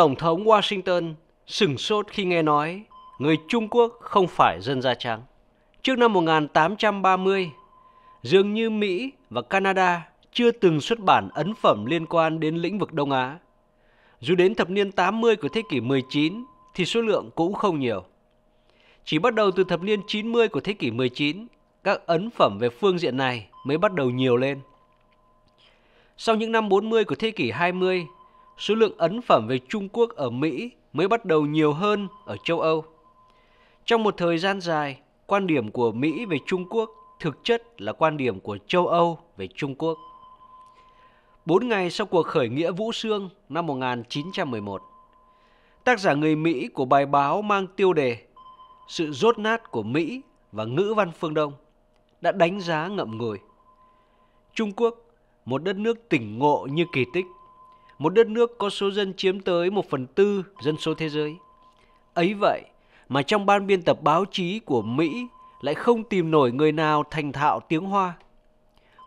Tổng thống Washington sửng sốt khi nghe nói người Trung Quốc không phải dân da trắng. Trước năm 1830, dường như Mỹ và Canada chưa từng xuất bản ấn phẩm liên quan đến lĩnh vực Đông Á. Dù đến thập niên 80 của thế kỷ 19 thì số lượng cũng không nhiều. Chỉ bắt đầu từ thập niên 90 của thế kỷ 19, các ấn phẩm về phương diện này mới bắt đầu nhiều lên. Sau những năm 40 của thế kỷ 20, số lượng ấn phẩm về Trung Quốc ở Mỹ mới bắt đầu nhiều hơn ở châu Âu. Trong một thời gian dài, quan điểm của Mỹ về Trung Quốc thực chất là quan điểm của châu Âu về Trung Quốc. Bốn ngày sau cuộc khởi nghĩa Vũ Sương năm 1911, tác giả người Mỹ của bài báo mang tiêu đề Sự rốt nát của Mỹ và ngữ văn phương Đông đã đánh giá ngậm ngùi. Trung Quốc, một đất nước tỉnh ngộ như kỳ tích, một đất nước có số dân chiếm tới 1 phần tư dân số thế giới. Ấy vậy mà trong ban biên tập báo chí của Mỹ lại không tìm nổi người nào thành thạo tiếng Hoa.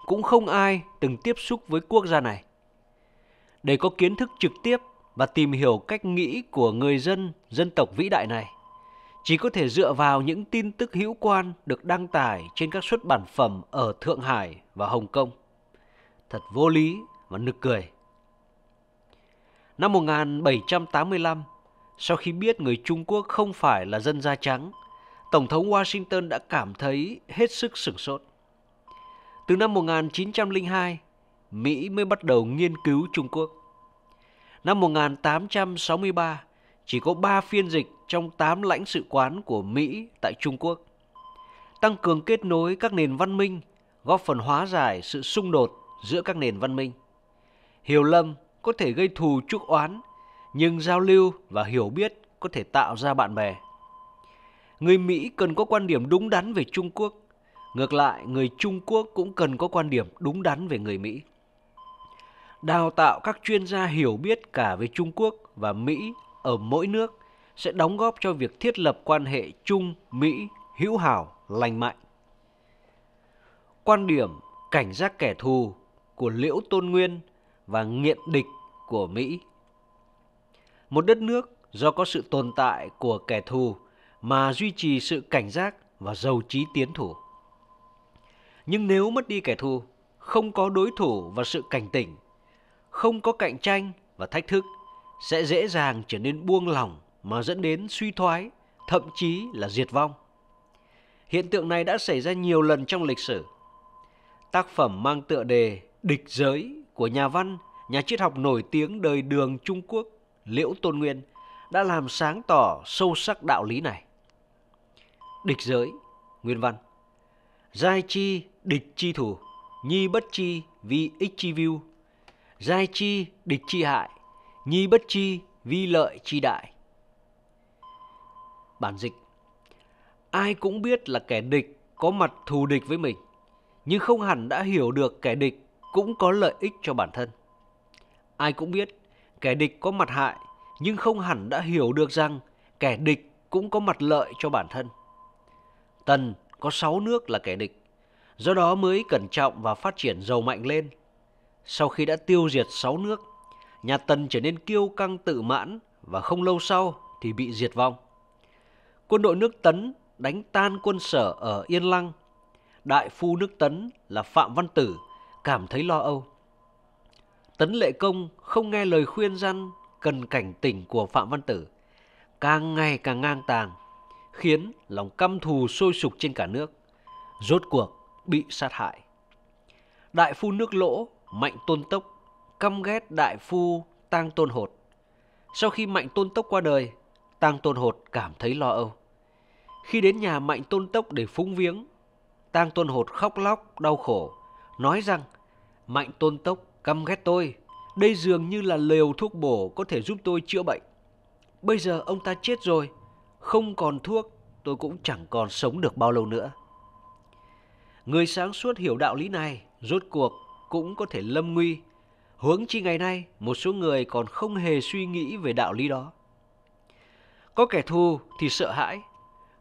Cũng không ai từng tiếp xúc với quốc gia này. Để có kiến thức trực tiếp và tìm hiểu cách nghĩ của người dân dân tộc vĩ đại này, chỉ có thể dựa vào những tin tức hữu quan được đăng tải trên các xuất bản phẩm ở Thượng Hải và Hồng Kông. Thật vô lý và nực cười. Năm 1785, sau khi biết người Trung Quốc không phải là dân da trắng, Tổng thống Washington đã cảm thấy hết sức sửng sốt. Từ năm 1902, Mỹ mới bắt đầu nghiên cứu Trung Quốc. Năm 1863, chỉ có 3 phiên dịch trong 8 lãnh sự quán của Mỹ tại Trung Quốc. Tăng cường kết nối các nền văn minh, góp phần hóa giải sự xung đột giữa các nền văn minh. Hiểu Lâm có thể gây thù chuốc oán, nhưng giao lưu và hiểu biết có thể tạo ra bạn bè. Người Mỹ cần có quan điểm đúng đắn về Trung Quốc, ngược lại người Trung Quốc cũng cần có quan điểm đúng đắn về người Mỹ. Đào tạo các chuyên gia hiểu biết cả về Trung Quốc và Mỹ ở mỗi nước sẽ đóng góp cho việc thiết lập quan hệ Trung Mỹ hữu hảo, lành mạnh. Quan điểm cảnh giác kẻ thù của Liễu Tôn Nguyên và nghiện địch của Mỹ. Một đất nước do có sự tồn tại của kẻ thù mà duy trì sự cảnh giác và giàu trí tiến thủ. Nhưng nếu mất đi kẻ thù, không có đối thủ và sự cảnh tỉnh, không có cạnh tranh và thách thức sẽ dễ dàng trở nên buông lỏng mà dẫn đến suy thoái, thậm chí là diệt vong. Hiện tượng này đã xảy ra nhiều lần trong lịch sử. Tác phẩm mang tựa đề Địch giới của nhà văn, nhà triết học nổi tiếng đời đường Trung Quốc Liễu Tôn Nguyên đã làm sáng tỏ sâu sắc đạo lý này. Địch giới, nguyên văn. Giai chi địch chi thủ, nhi bất chi vi ích chi view. Giai chi địch chi hại, nhi bất chi vi lợi chi đại. Bản dịch Ai cũng biết là kẻ địch có mặt thù địch với mình, nhưng không hẳn đã hiểu được kẻ địch cũng có lợi ích cho bản thân. Ai cũng biết, kẻ địch có mặt hại, nhưng không hẳn đã hiểu được rằng kẻ địch cũng có mặt lợi cho bản thân. Tần có 6 nước là kẻ địch, do đó mới cẩn trọng và phát triển giàu mạnh lên. Sau khi đã tiêu diệt 6 nước, nhà Tần trở nên kiêu căng tự mãn và không lâu sau thì bị diệt vong. Quân đội nước Tấn đánh tan quân sở ở Yên Lăng. Đại phu nước Tấn là Phạm Văn Tử – cảm thấy lo âu. Tấn Lệ Công không nghe lời khuyên răn cần cảnh tỉnh của Phạm Văn Tử, càng ngày càng ngang tàng, khiến lòng căm thù sôi sục trên cả nước, rốt cuộc bị sát hại. Đại phu nước lỗ Mạnh Tôn Tốc căm ghét đại phu Tang Tôn Hột. Sau khi Mạnh Tôn Tốc qua đời, Tang Tôn Hột cảm thấy lo âu. Khi đến nhà Mạnh Tôn Tốc để phúng viếng, Tang Tôn Hột khóc lóc đau khổ nói rằng Mạnh Tôn Tốc căm ghét tôi, đây dường như là lều thuốc bổ có thể giúp tôi chữa bệnh. Bây giờ ông ta chết rồi, không còn thuốc, tôi cũng chẳng còn sống được bao lâu nữa. Người sáng suốt hiểu đạo lý này, rốt cuộc cũng có thể lâm nguy. Hướng chi ngày nay, một số người còn không hề suy nghĩ về đạo lý đó. Có kẻ thù thì sợ hãi,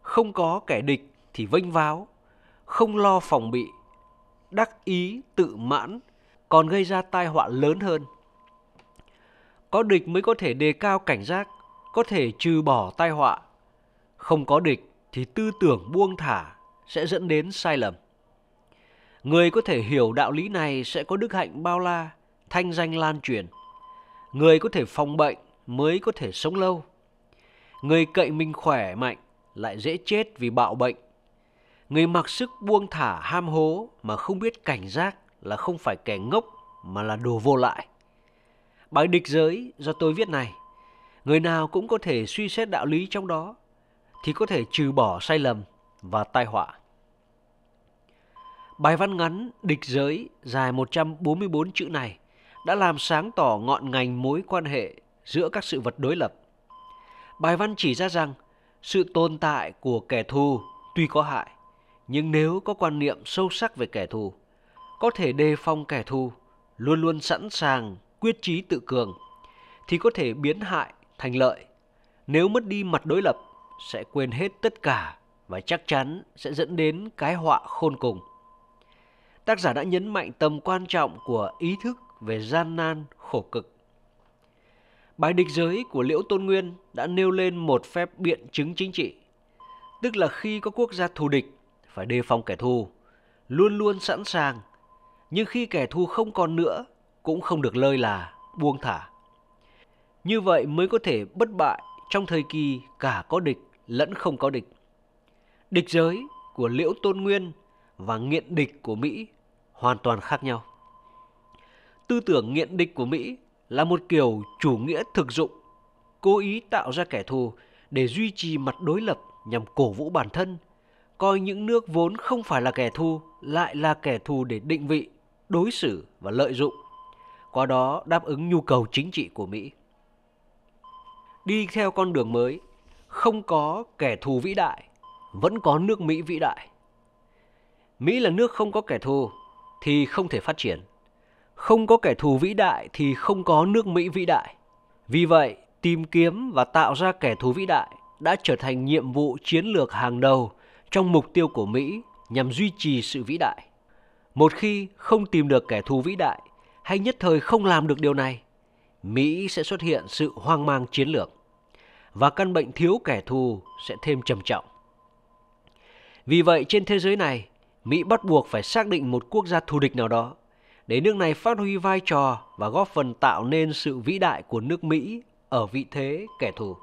không có kẻ địch thì vênh váo, không lo phòng bị đắc ý, tự mãn còn gây ra tai họa lớn hơn. Có địch mới có thể đề cao cảnh giác, có thể trừ bỏ tai họa. Không có địch thì tư tưởng buông thả sẽ dẫn đến sai lầm. Người có thể hiểu đạo lý này sẽ có đức hạnh bao la, thanh danh lan truyền. Người có thể phòng bệnh mới có thể sống lâu. Người cậy mình khỏe mạnh lại dễ chết vì bạo bệnh Người mặc sức buông thả ham hố mà không biết cảnh giác là không phải kẻ ngốc mà là đồ vô lại. Bài địch giới do tôi viết này, người nào cũng có thể suy xét đạo lý trong đó thì có thể trừ bỏ sai lầm và tai họa. Bài văn ngắn Địch giới dài 144 chữ này đã làm sáng tỏ ngọn ngành mối quan hệ giữa các sự vật đối lập. Bài văn chỉ ra rằng sự tồn tại của kẻ thù tuy có hại nhưng nếu có quan niệm sâu sắc về kẻ thù có thể đề phong kẻ thù luôn luôn sẵn sàng quyết trí tự cường thì có thể biến hại thành lợi nếu mất đi mặt đối lập sẽ quên hết tất cả và chắc chắn sẽ dẫn đến cái họa khôn cùng tác giả đã nhấn mạnh tầm quan trọng của ý thức về gian nan khổ cực bài địch giới của liễu tôn nguyên đã nêu lên một phép biện chứng chính trị tức là khi có quốc gia thù địch phải đề phòng kẻ thù, luôn luôn sẵn sàng. Nhưng khi kẻ thù không còn nữa, cũng không được lơi là buông thả. Như vậy mới có thể bất bại trong thời kỳ cả có địch lẫn không có địch. Địch giới của Liễu Tôn Nguyên và nghiện địch của Mỹ hoàn toàn khác nhau. Tư tưởng nghiện địch của Mỹ là một kiểu chủ nghĩa thực dụng, cố ý tạo ra kẻ thù để duy trì mặt đối lập nhằm cổ vũ bản thân – coi những nước vốn không phải là kẻ thù lại là kẻ thù để định vị, đối xử và lợi dụng, qua đó đáp ứng nhu cầu chính trị của Mỹ. Đi theo con đường mới, không có kẻ thù vĩ đại, vẫn có nước Mỹ vĩ đại. Mỹ là nước không có kẻ thù thì không thể phát triển. Không có kẻ thù vĩ đại thì không có nước Mỹ vĩ đại. Vì vậy, tìm kiếm và tạo ra kẻ thù vĩ đại đã trở thành nhiệm vụ chiến lược hàng đầu trong mục tiêu của Mỹ nhằm duy trì sự vĩ đại. Một khi không tìm được kẻ thù vĩ đại hay nhất thời không làm được điều này, Mỹ sẽ xuất hiện sự hoang mang chiến lược và căn bệnh thiếu kẻ thù sẽ thêm trầm trọng. Vì vậy trên thế giới này, Mỹ bắt buộc phải xác định một quốc gia thù địch nào đó để nước này phát huy vai trò và góp phần tạo nên sự vĩ đại của nước Mỹ ở vị thế kẻ thù.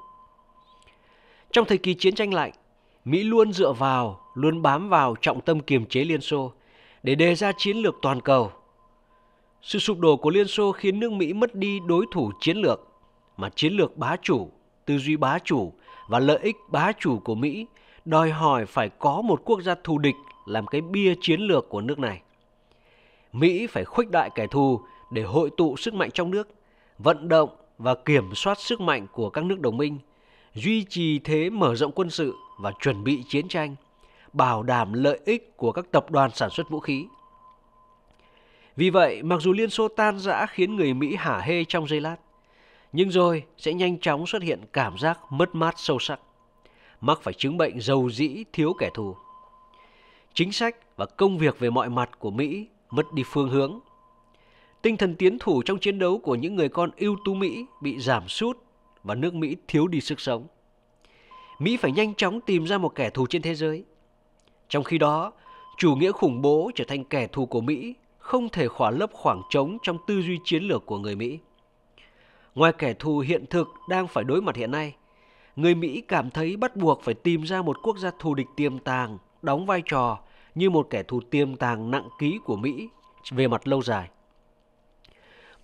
Trong thời kỳ chiến tranh lạnh, Mỹ luôn dựa vào, luôn bám vào trọng tâm kiềm chế Liên Xô để đề ra chiến lược toàn cầu. Sự sụp đổ của Liên Xô khiến nước Mỹ mất đi đối thủ chiến lược, mà chiến lược bá chủ, tư duy bá chủ và lợi ích bá chủ của Mỹ đòi hỏi phải có một quốc gia thù địch làm cái bia chiến lược của nước này. Mỹ phải khuếch đại kẻ thù để hội tụ sức mạnh trong nước, vận động và kiểm soát sức mạnh của các nước đồng minh – duy trì thế mở rộng quân sự và chuẩn bị chiến tranh, bảo đảm lợi ích của các tập đoàn sản xuất vũ khí. Vì vậy, mặc dù Liên Xô tan rã khiến người Mỹ hả hê trong giây lát, nhưng rồi sẽ nhanh chóng xuất hiện cảm giác mất mát sâu sắc, mắc phải chứng bệnh giàu dĩ thiếu kẻ thù. Chính sách và công việc về mọi mặt của Mỹ mất đi phương hướng. Tinh thần tiến thủ trong chiến đấu của những người con ưu tú Mỹ bị giảm sút và nước Mỹ thiếu đi sức sống. Mỹ phải nhanh chóng tìm ra một kẻ thù trên thế giới. Trong khi đó, chủ nghĩa khủng bố trở thành kẻ thù của Mỹ không thể khỏa lấp khoảng trống trong tư duy chiến lược của người Mỹ. Ngoài kẻ thù hiện thực đang phải đối mặt hiện nay, người Mỹ cảm thấy bắt buộc phải tìm ra một quốc gia thù địch tiềm tàng đóng vai trò như một kẻ thù tiềm tàng nặng ký của Mỹ về mặt lâu dài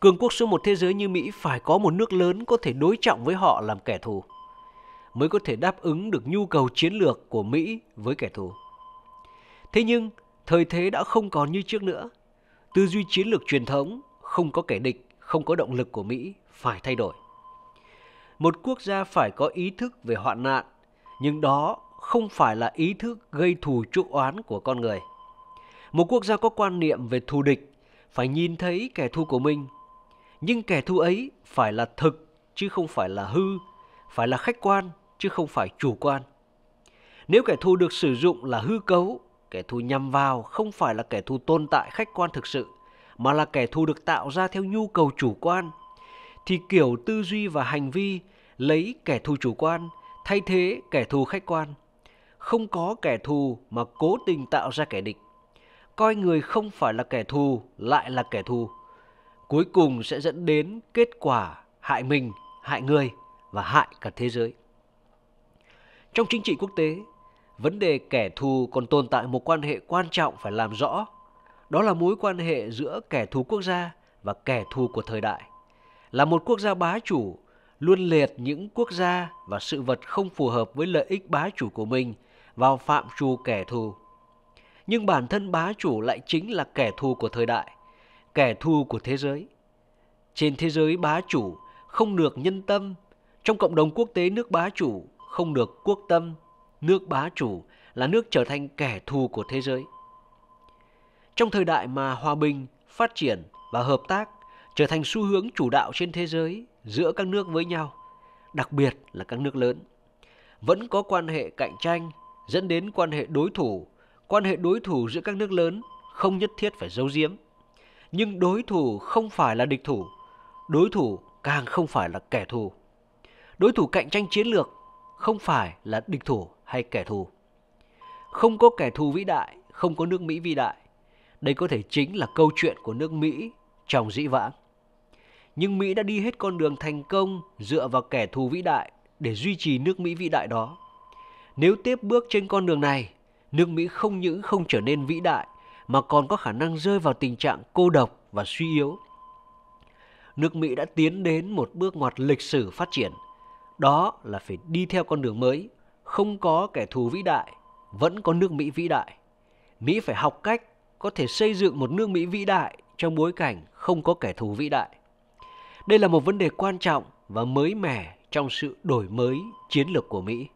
cường quốc số một thế giới như Mỹ phải có một nước lớn có thể đối trọng với họ làm kẻ thù mới có thể đáp ứng được nhu cầu chiến lược của Mỹ với kẻ thù. Thế nhưng, thời thế đã không còn như trước nữa. Tư duy chiến lược truyền thống, không có kẻ địch, không có động lực của Mỹ phải thay đổi. Một quốc gia phải có ý thức về hoạn nạn, nhưng đó không phải là ý thức gây thù chuốc oán của con người. Một quốc gia có quan niệm về thù địch phải nhìn thấy kẻ thù của mình nhưng kẻ thù ấy phải là thực chứ không phải là hư, phải là khách quan chứ không phải chủ quan. Nếu kẻ thù được sử dụng là hư cấu, kẻ thù nhằm vào không phải là kẻ thù tồn tại khách quan thực sự, mà là kẻ thù được tạo ra theo nhu cầu chủ quan, thì kiểu tư duy và hành vi lấy kẻ thù chủ quan thay thế kẻ thù khách quan. Không có kẻ thù mà cố tình tạo ra kẻ địch. Coi người không phải là kẻ thù lại là kẻ thù cuối cùng sẽ dẫn đến kết quả hại mình, hại người và hại cả thế giới. Trong chính trị quốc tế, vấn đề kẻ thù còn tồn tại một quan hệ quan trọng phải làm rõ. Đó là mối quan hệ giữa kẻ thù quốc gia và kẻ thù của thời đại. Là một quốc gia bá chủ luôn liệt những quốc gia và sự vật không phù hợp với lợi ích bá chủ của mình vào phạm trù kẻ thù. Nhưng bản thân bá chủ lại chính là kẻ thù của thời đại kẻ thù của thế giới. Trên thế giới bá chủ không được nhân tâm, trong cộng đồng quốc tế nước bá chủ không được quốc tâm, nước bá chủ là nước trở thành kẻ thù của thế giới. Trong thời đại mà hòa bình, phát triển và hợp tác trở thành xu hướng chủ đạo trên thế giới giữa các nước với nhau, đặc biệt là các nước lớn, vẫn có quan hệ cạnh tranh dẫn đến quan hệ đối thủ, quan hệ đối thủ giữa các nước lớn không nhất thiết phải giấu giếm nhưng đối thủ không phải là địch thủ, đối thủ càng không phải là kẻ thù. Đối thủ cạnh tranh chiến lược không phải là địch thủ hay kẻ thù. Không có kẻ thù vĩ đại, không có nước Mỹ vĩ đại. Đây có thể chính là câu chuyện của nước Mỹ trong dĩ vãng. Nhưng Mỹ đã đi hết con đường thành công dựa vào kẻ thù vĩ đại để duy trì nước Mỹ vĩ đại đó. Nếu tiếp bước trên con đường này, nước Mỹ không những không trở nên vĩ đại mà còn có khả năng rơi vào tình trạng cô độc và suy yếu. Nước Mỹ đã tiến đến một bước ngoặt lịch sử phát triển. Đó là phải đi theo con đường mới, không có kẻ thù vĩ đại, vẫn có nước Mỹ vĩ đại. Mỹ phải học cách có thể xây dựng một nước Mỹ vĩ đại trong bối cảnh không có kẻ thù vĩ đại. Đây là một vấn đề quan trọng và mới mẻ trong sự đổi mới chiến lược của Mỹ.